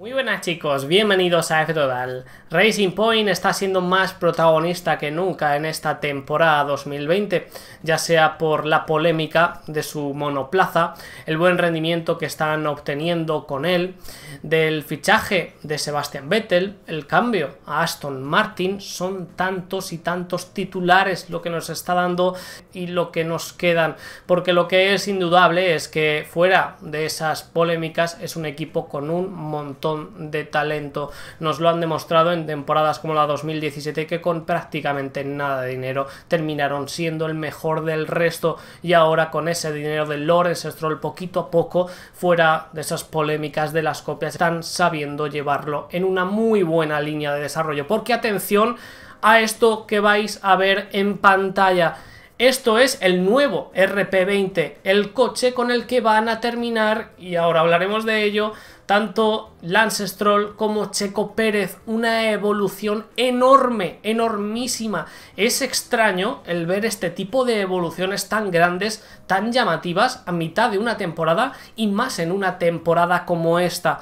Muy buenas chicos, bienvenidos a F-Total. Racing Point está siendo más protagonista que nunca en esta temporada 2020, ya sea por la polémica de su monoplaza, el buen rendimiento que están obteniendo con él, del fichaje de Sebastian Vettel, el cambio a Aston Martin, son tantos y tantos titulares lo que nos está dando y lo que nos quedan, porque lo que es indudable es que fuera de esas polémicas es un equipo con un montón de talento. Nos lo han demostrado en temporadas como la 2017 que con prácticamente nada de dinero terminaron siendo el mejor del resto y ahora con ese dinero de Lawrence Stroll poquito a poco fuera de esas polémicas de las copias están sabiendo llevarlo en una muy buena línea de desarrollo porque atención a esto que vais a ver en pantalla. Esto es el nuevo RP20, el coche con el que van a terminar, y ahora hablaremos de ello, tanto Lance Stroll como Checo Pérez, una evolución enorme, enormísima. Es extraño el ver este tipo de evoluciones tan grandes, tan llamativas, a mitad de una temporada y más en una temporada como esta.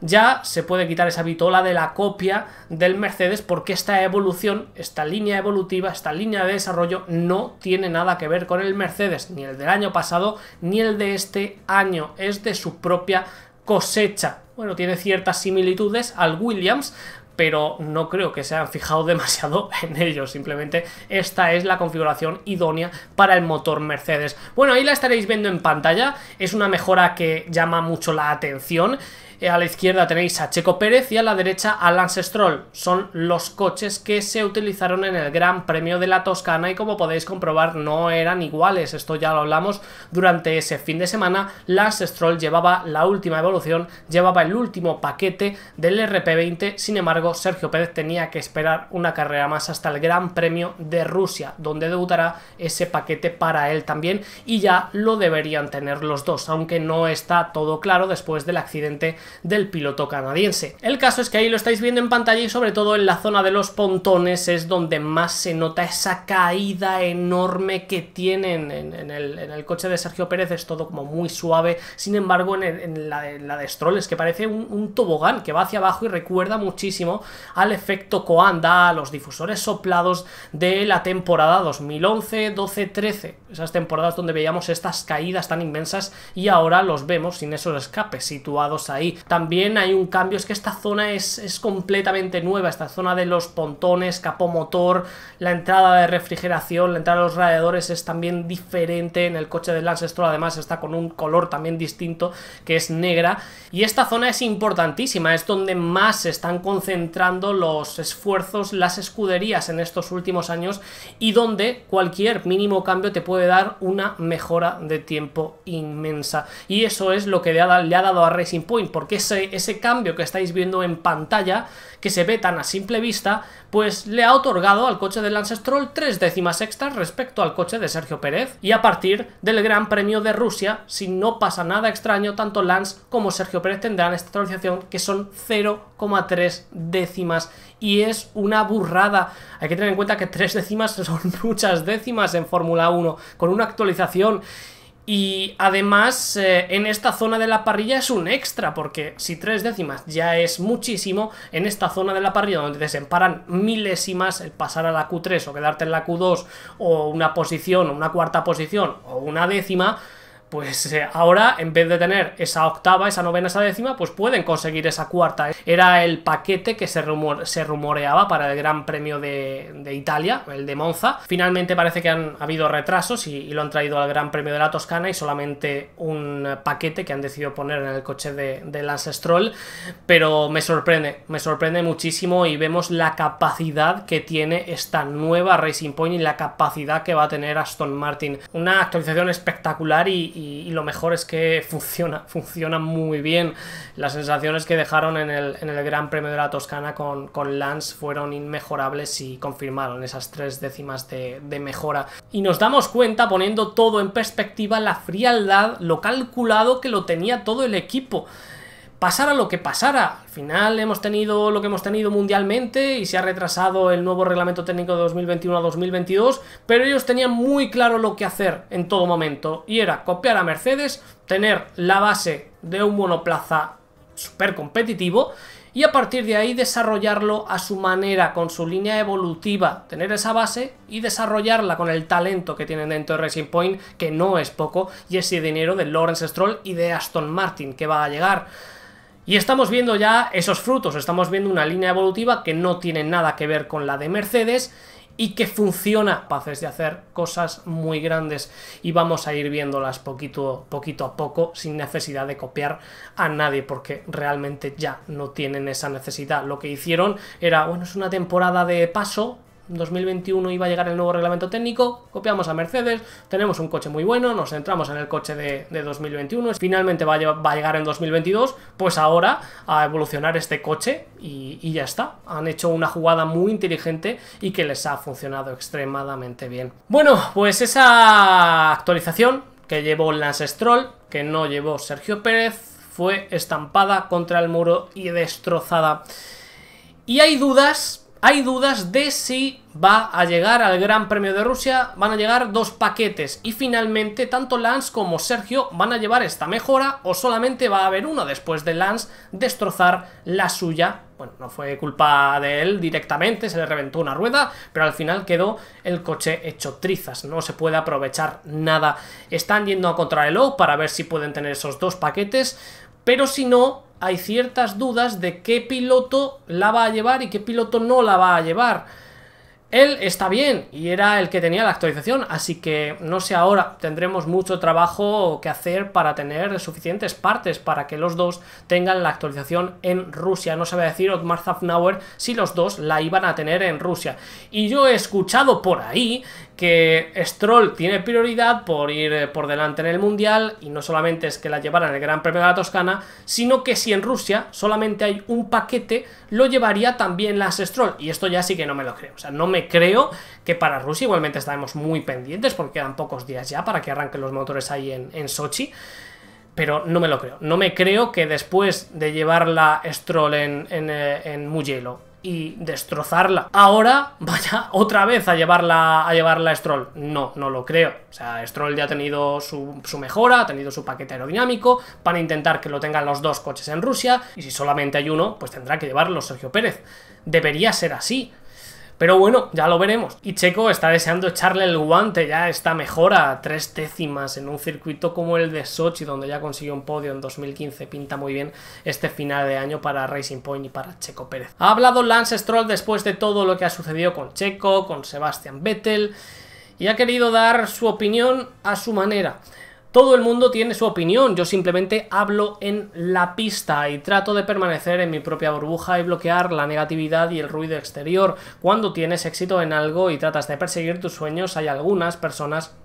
Ya se puede quitar esa vitola de la copia del Mercedes porque esta evolución, esta línea evolutiva, esta línea de desarrollo no tiene nada que ver con el Mercedes, ni el del año pasado, ni el de este año, es de su propia cosecha. Bueno, tiene ciertas similitudes al Williams, pero no creo que se hayan fijado demasiado en ello, simplemente esta es la configuración idónea para el motor Mercedes. Bueno, ahí la estaréis viendo en pantalla, es una mejora que llama mucho la atención, eh, a la izquierda tenéis a Checo Pérez y a la derecha a Lance Stroll. Son los coches que se utilizaron en el Gran Premio de la Toscana y como podéis comprobar no eran iguales. Esto ya lo hablamos durante ese fin de semana. Lance Stroll llevaba la última evolución, llevaba el último paquete del RP20. Sin embargo, Sergio Pérez tenía que esperar una carrera más hasta el Gran Premio de Rusia, donde debutará ese paquete para él también y ya lo deberían tener los dos, aunque no está todo claro después del accidente del piloto canadiense. El caso es que ahí lo estáis viendo en pantalla y sobre todo en la zona de los pontones es donde más se nota esa caída enorme que tienen en, el, coche de Sergio Pérez, es todo como muy suave, sin embargo en, la, de Stroll es que parece un, un, tobogán que va hacia abajo y recuerda muchísimo al efecto Coanda, a los difusores soplados de la temporada 2011, 12, 13, esas temporadas donde veíamos estas caídas tan inmensas y ahora los vemos sin esos escapes situados ahí también hay un cambio, es que esta zona es, completamente nueva, esta zona de los pontones, capó motor, la entrada de refrigeración, la entrada de los radiadores es también diferente, en el coche del Lance además está con un color también distinto, que es negra, y esta zona es importantísima, es donde más se están concentrando los esfuerzos, las escuderías en estos últimos años, y donde cualquier mínimo cambio te puede dar una mejora de tiempo inmensa, y eso es lo que le ha, le ha dado a Racing Point, porque que ese, cambio que estáis viendo en pantalla, que se ve tan a simple vista, pues le ha otorgado al coche de Lance Stroll tres décimas extras respecto al coche de Sergio Pérez. Y a partir del Gran Premio de Rusia, si no pasa nada extraño, tanto Lance como Sergio Pérez tendrán esta actualización que son 0,3 décimas. Y es una burrada. Hay que tener en cuenta que tres décimas son muchas décimas en Fórmula 1. Con una actualización y además, eh, en esta zona de la parrilla es un extra, porque si tres décimas ya es muchísimo, en esta zona de la parrilla donde te separan milésimas el pasar a la Q3 o quedarte en la Q2 o una posición o una cuarta posición o una décima, pues eh, ahora en vez de tener esa octava, esa novena, esa décima, pues pueden conseguir esa cuarta. Era el paquete que se, se rumoreaba para el Gran Premio de, Italia, el de Monza. Finalmente parece que han habido retrasos y, lo han traído al Gran Premio de la Toscana y solamente un paquete que han decidido poner en el coche de, de Lance Stroll. Pero me sorprende, me sorprende muchísimo y vemos la capacidad que tiene esta nueva Racing Point y la capacidad que va a tener Aston Martin. Una actualización espectacular y y, lo mejor es que funciona, funciona muy bien. Las sensaciones que dejaron en el, Gran Premio de la Toscana con, con Lance fueron inmejorables y confirmaron esas tres décimas de mejora. Y nos damos cuenta, poniendo todo en perspectiva, la frialdad, lo calculado que lo tenía todo el equipo pasara lo que pasara. Al final hemos tenido lo que hemos tenido mundialmente y se ha retrasado el nuevo reglamento técnico de 2021 a 2022, pero ellos tenían muy claro lo que hacer en todo momento y era copiar a Mercedes, tener la base de un monoplaza súper competitivo y a partir de ahí desarrollarlo a su manera, con su línea evolutiva, tener esa base y desarrollarla con el talento que tienen dentro de Racing Point, que no es poco, y ese dinero de Lawrence Stroll y de Aston Martin que va a llegar. Y estamos viendo ya esos frutos, estamos viendo una línea evolutiva que no tiene nada que ver con la de Mercedes y que funciona, capaces de hacer cosas muy grandes y vamos a ir viéndolas poquito, poquito a poco sin necesidad de copiar a nadie porque realmente ya no tienen esa necesidad. Lo que hicieron era, bueno, es una temporada de paso, 2021 iba a llegar el nuevo reglamento técnico, copiamos a Mercedes, tenemos un coche muy bueno, nos centramos en el coche de, 2021, finalmente va a, llegar en 2022, pues ahora a evolucionar este coche y, y ya está. Han hecho una jugada muy inteligente y que les ha funcionado extremadamente bien. Bueno, pues esa actualización que llevó Lance Stroll, que no llevó Sergio Pérez, fue estampada contra el muro y destrozada. Y hay dudas hay dudas de si va a llegar al Gran Premio de Rusia, van a llegar dos paquetes y finalmente tanto Lance como Sergio van a llevar esta mejora o solamente va a haber uno después de Lance destrozar la suya. Bueno, no fue culpa de él directamente, se le reventó una rueda, pero al final quedó el coche hecho trizas, no se puede aprovechar nada. Están yendo a contrarreloj para ver si pueden tener esos dos paquetes, pero si no, hay ciertas dudas de qué piloto la va a llevar y qué piloto no la va a llevar. Él está bien y era el que tenía la actualización, así que no sé ahora, tendremos mucho trabajo que hacer para tener suficientes partes para que los dos tengan la actualización en Rusia. No a decir Otmar Zafnauer si los dos la iban a tener en Rusia. Y yo he escuchado por ahí que Stroll tiene prioridad por ir eh, por delante en el Mundial y no solamente es que la llevaran el Gran Premio de la Toscana, sino que si en Rusia solamente hay un paquete, lo llevaría también las Stroll. Y esto ya sí que no me lo creo. O sea, no me creo que para Rusia igualmente estaremos muy pendientes porque quedan pocos días ya para que arranquen los motores ahí en, en Sochi pero no me lo creo. No me creo que después de llevarla Stroll en, en, eh, y destrozarla, ahora vaya otra vez a llevarla, a llevarla Stroll. No, no lo creo. O sea, Stroll ya ha tenido su, su mejora, ha tenido su paquete aerodinámico, van a intentar que lo tengan los dos coches en Rusia, y si solamente hay uno, pues tendrá que llevarlo Sergio Pérez. Debería ser así pero bueno, ya lo veremos. Y Checo está deseando echarle el guante ya a esta mejora a tres décimas en un circuito como el de Sochi, donde ya consiguió un podio en 2015. Pinta muy bien este final de año para Racing Point y para Checo Pérez. Ha hablado Lance Stroll después de todo lo que ha sucedido con Checo, con Sebastian Vettel, y ha querido dar su opinión a su manera. Todo el mundo tiene su opinión, yo simplemente hablo en la pista y trato de permanecer en mi propia burbuja y bloquear la negatividad y el ruido exterior. Cuando tienes éxito en algo y tratas de perseguir tus sueños, hay algunas personas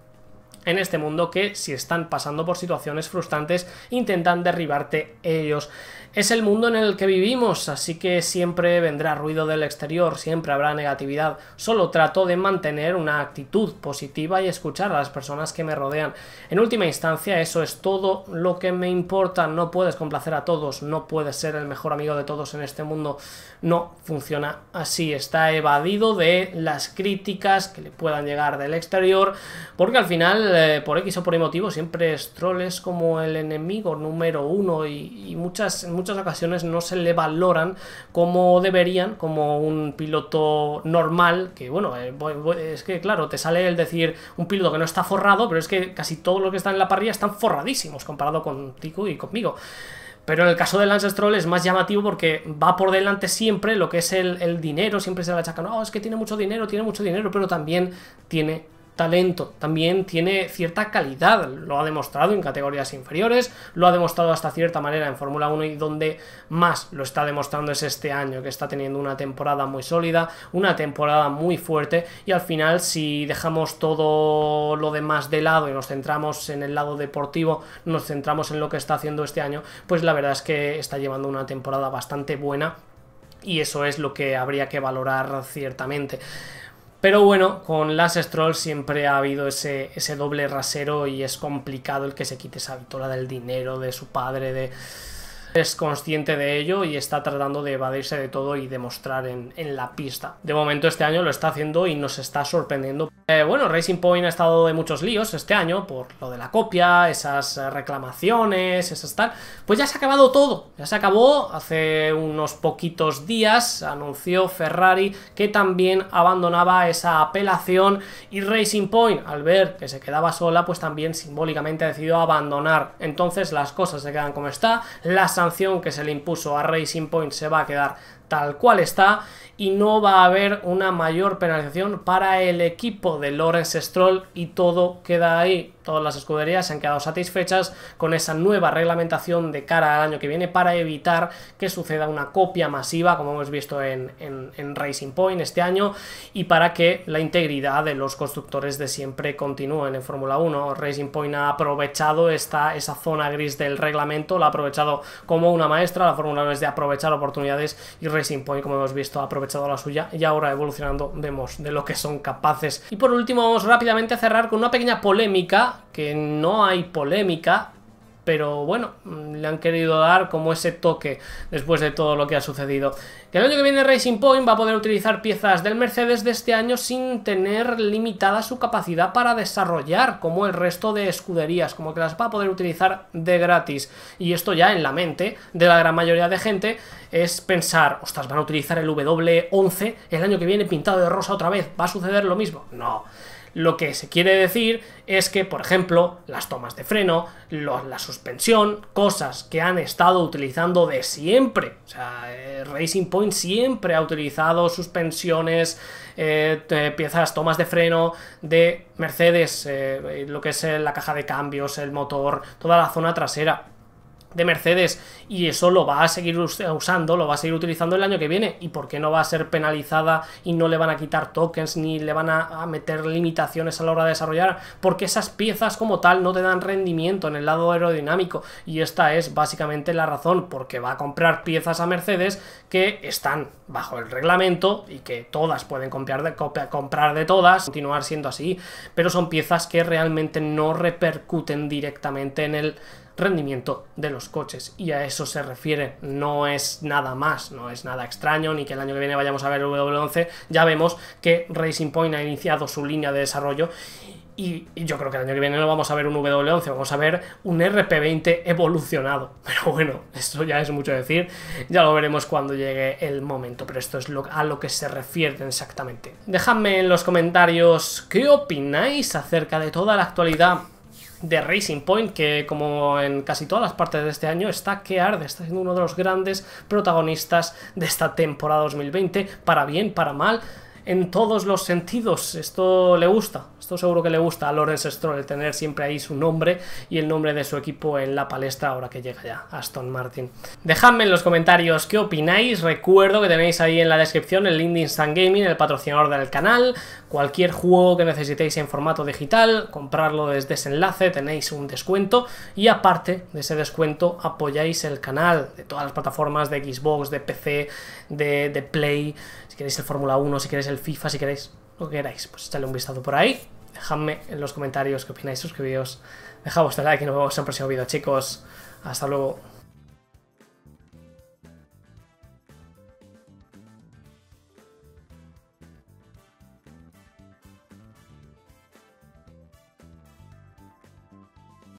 en este mundo que si están pasando por situaciones frustrantes intentan derribarte ellos. Es el mundo en el que vivimos, así que siempre vendrá ruido del exterior, siempre habrá negatividad. Solo trato de mantener una actitud positiva y escuchar a las personas que me rodean. En última instancia, eso es todo lo que me importa. No puedes complacer a todos, no puedes ser el mejor amigo de todos en este mundo. No funciona así. Está evadido de las críticas que le puedan llegar del exterior, porque al final por X o por Y motivo, siempre Stroll es como el enemigo número uno y, muchas, muchas ocasiones no se le valoran como deberían, como un piloto normal, que bueno, eh, es que claro, te sale el decir un piloto que no está forrado, pero es que casi todos los que están en la parrilla están forradísimos comparado con Tico y conmigo. Pero en el caso de Lance Stroll es más llamativo porque va por delante siempre lo que es el, dinero, siempre se le achaca, no, es que tiene mucho dinero, tiene mucho dinero, pero también tiene talento, también tiene cierta calidad, lo ha demostrado en categorías inferiores, lo ha demostrado hasta cierta manera en Fórmula 1 y donde más lo está demostrando es este año, que está teniendo una temporada muy sólida, una temporada muy fuerte y al final si dejamos todo lo demás de lado y nos centramos en el lado deportivo, nos centramos en lo que está haciendo este año, pues la verdad es que está llevando una temporada bastante buena y eso es lo que habría que valorar ciertamente. Pero bueno, con las Strolls siempre ha habido ese, ese doble rasero y es complicado el que se quite esa vitola del dinero de su padre, de es consciente de ello y está tratando de evadirse de todo y demostrar en, en la pista. De momento este año lo está haciendo y nos está sorprendiendo. Eh, bueno, Racing Point ha estado de muchos líos este año por lo de la copia, esas eh, reclamaciones, esas tal. Pues ya se ha acabado todo, ya se acabó. Hace unos poquitos días anunció Ferrari que también abandonaba esa apelación y Racing Point, al ver que se quedaba sola, pues también simbólicamente ha decidido abandonar. Entonces las cosas se quedan como está, las que se le impuso a Racing Point se va a quedar tal cual está y no va a haber una mayor penalización para el equipo de Lorenz Stroll y todo queda ahí. Todas las escuderías se han quedado satisfechas con esa nueva reglamentación de cara al año que viene para evitar que suceda una copia masiva como hemos visto en, Racing Point este año y para que la integridad de los constructores de siempre continúen en Fórmula 1. Racing Point ha aprovechado esta, esa zona gris del reglamento, la ha aprovechado como una maestra, la Fórmula 1 es de aprovechar oportunidades y Racing Point, como hemos visto, ha aprovechado la suya y ahora evolucionando vemos de lo que son capaces. Y por último vamos rápidamente a cerrar con una pequeña polémica, que no hay polémica, pero bueno, le han querido dar como ese toque después de todo lo que ha sucedido el año que viene Racing Point va a poder utilizar piezas del Mercedes de este año sin tener limitada su capacidad para desarrollar, como el resto de escuderías, como que las va a poder utilizar de gratis. Y esto ya en la mente de la gran mayoría de gente es pensar, ostras, van a utilizar el W11 el año que viene pintado de rosa otra vez, ¿va a suceder lo mismo? No lo que se quiere decir es que, por ejemplo, las tomas de freno, la suspensión, cosas que han estado utilizando de siempre. O sea, eh, Racing Point siempre ha utilizado suspensiones, eh, piezas, tomas de freno de Mercedes, eh, lo que es la caja de cambios, el motor, toda la zona trasera de Mercedes y eso lo va a seguir usando, lo va a seguir utilizando el año que viene y por qué no va a ser penalizada y no le van a quitar tokens ni le van a, meter limitaciones a la hora de desarrollar porque esas piezas como tal no te dan rendimiento en el lado aerodinámico y esta es básicamente la razón porque va a comprar piezas a Mercedes que están bajo el reglamento y que todas pueden comprar de, comprar de todas, continuar siendo así, pero son piezas que realmente no repercuten directamente en el rendimiento de los coches. Y a eso se refiere, no es nada más, no es nada extraño, ni que el año que viene vayamos a ver el W11. Ya vemos que Racing Point ha iniciado su línea de desarrollo. Y, yo creo que el año que viene no vamos a ver un W11, vamos a ver un RP20 evolucionado. Pero bueno, esto ya es mucho decir, ya lo veremos cuando llegue el momento, pero esto es a lo que se refiere exactamente. Dejadme en los comentarios qué opináis acerca de toda la actualidad de Racing Point, que como en casi todas las partes de este año está que arde, está siendo uno de los grandes protagonistas de esta temporada 2020, para bien, para mal, en todos los sentidos. Esto le gusta esto seguro que le gusta a Lawrence Stroll tener siempre ahí su nombre y el nombre de su equipo en la palestra ahora que llega ya Aston Martin. Dejadme en los comentarios qué opináis. Recuerdo que tenéis ahí en la descripción el link de Gaming, el patrocinador del canal. Cualquier juego que necesitéis en formato digital, comprarlo desde ese enlace, tenéis un descuento y aparte de ese descuento apoyáis el canal de todas las plataformas de Xbox, de PC, de, de Play, si queréis el Fórmula 1, si queréis el FIFA, si queréis lo que queráis. Pues echadle un vistazo por ahí. Dejadme en los comentarios qué opináis, suscribíos. Dejad vuestro like y nos vemos en el próximo vídeo, chicos. Hasta luego.